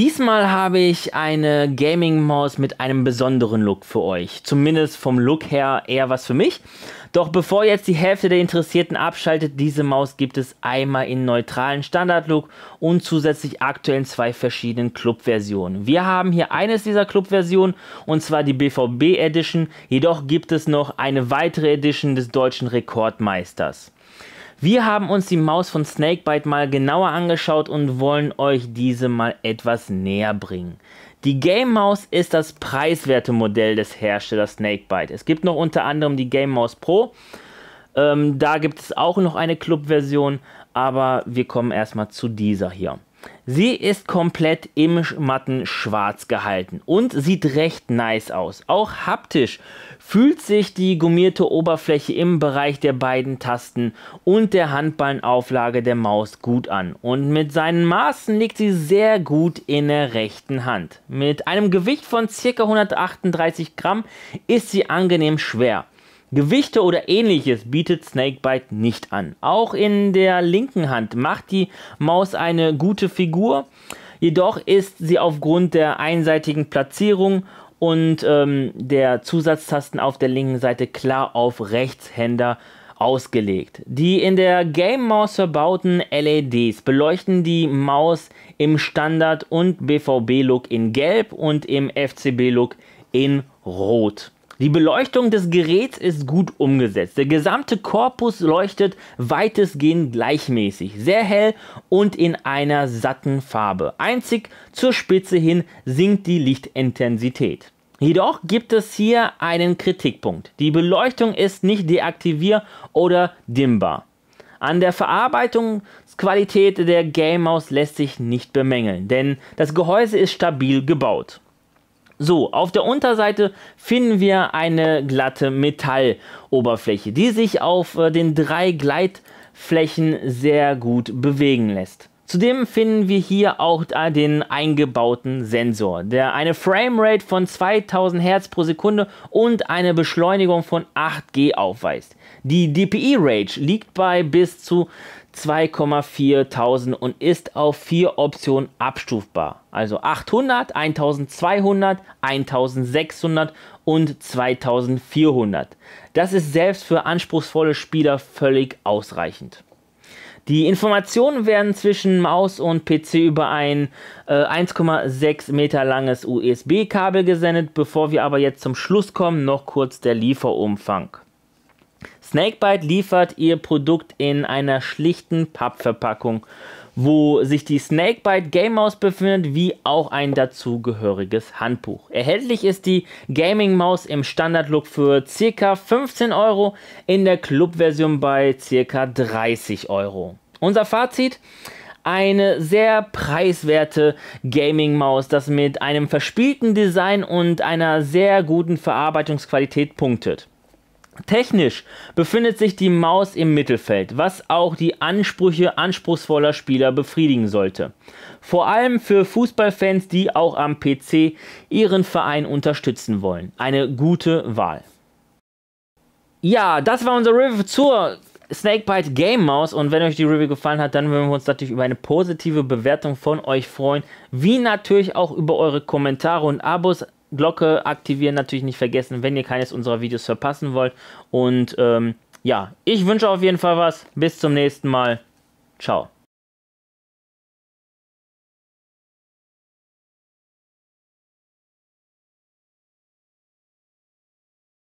Diesmal habe ich eine Gaming-Maus mit einem besonderen Look für euch. Zumindest vom Look her eher was für mich. Doch bevor jetzt die Hälfte der Interessierten abschaltet, diese Maus gibt es einmal in neutralen Standard-Look und zusätzlich aktuell in zwei verschiedenen Club-Versionen. Wir haben hier eines dieser Club-Versionen und zwar die BVB Edition. Jedoch gibt es noch eine weitere Edition des deutschen Rekordmeisters. Wir haben uns die Maus von Snakebite mal genauer angeschaut und wollen euch diese mal etwas näher bringen. Die Game Mouse ist das preiswerte Modell des Herstellers Snakebite. Es gibt noch unter anderem die Game Mouse Pro. Ähm, da gibt es auch noch eine Club-Version, aber wir kommen erstmal zu dieser hier. Sie ist komplett im matten Schwarz gehalten und sieht recht nice aus. Auch haptisch fühlt sich die gummierte Oberfläche im Bereich der beiden Tasten und der Handballenauflage der Maus gut an. Und mit seinen Maßen liegt sie sehr gut in der rechten Hand. Mit einem Gewicht von ca. 138 Gramm ist sie angenehm schwer. Gewichte oder ähnliches bietet Snakebite nicht an. Auch in der linken Hand macht die Maus eine gute Figur, jedoch ist sie aufgrund der einseitigen Platzierung und ähm, der Zusatztasten auf der linken Seite klar auf Rechtshänder ausgelegt. Die in der Game Maus verbauten LEDs beleuchten die Maus im Standard- und BVB-Look in Gelb und im FCB-Look in Rot. Die Beleuchtung des Geräts ist gut umgesetzt. Der gesamte Korpus leuchtet weitestgehend gleichmäßig, sehr hell und in einer satten Farbe. Einzig zur Spitze hin sinkt die Lichtintensität. Jedoch gibt es hier einen Kritikpunkt. Die Beleuchtung ist nicht deaktivier- oder dimmbar. An der Verarbeitungsqualität der Game Mouse lässt sich nicht bemängeln, denn das Gehäuse ist stabil gebaut. So, auf der Unterseite finden wir eine glatte Metalloberfläche, die sich auf äh, den drei Gleitflächen sehr gut bewegen lässt. Zudem finden wir hier auch den eingebauten Sensor, der eine Framerate von 2000 Hertz pro Sekunde und eine Beschleunigung von 8G aufweist. Die dpi Rage liegt bei bis zu 2,4000 und ist auf vier Optionen abstufbar. Also 800, 1200, 1600 und 2400. Das ist selbst für anspruchsvolle Spieler völlig ausreichend. Die Informationen werden zwischen Maus und PC über ein äh, 1,6 Meter langes USB-Kabel gesendet. Bevor wir aber jetzt zum Schluss kommen, noch kurz der Lieferumfang. Snakebite liefert ihr Produkt in einer schlichten Pappverpackung wo sich die Snakebite Game Maus befindet, wie auch ein dazugehöriges Handbuch. Erhältlich ist die Gaming Maus im Standardlook für ca. 15 Euro, in der Club-Version bei ca. 30 Euro. Unser Fazit? eine sehr preiswerte Gaming-Maus, das mit einem verspielten Design und einer sehr guten Verarbeitungsqualität punktet. Technisch befindet sich die Maus im Mittelfeld, was auch die Ansprüche anspruchsvoller Spieler befriedigen sollte. Vor allem für Fußballfans, die auch am PC ihren Verein unterstützen wollen. Eine gute Wahl. Ja, das war unser Review zur Snakebite Game Maus. und wenn euch die Review gefallen hat, dann würden wir uns natürlich über eine positive Bewertung von euch freuen, wie natürlich auch über eure Kommentare und Abos. Glocke aktivieren natürlich nicht vergessen, wenn ihr keines unserer Videos verpassen wollt. Und ähm, ja, ich wünsche auf jeden Fall was. Bis zum nächsten Mal. Ciao.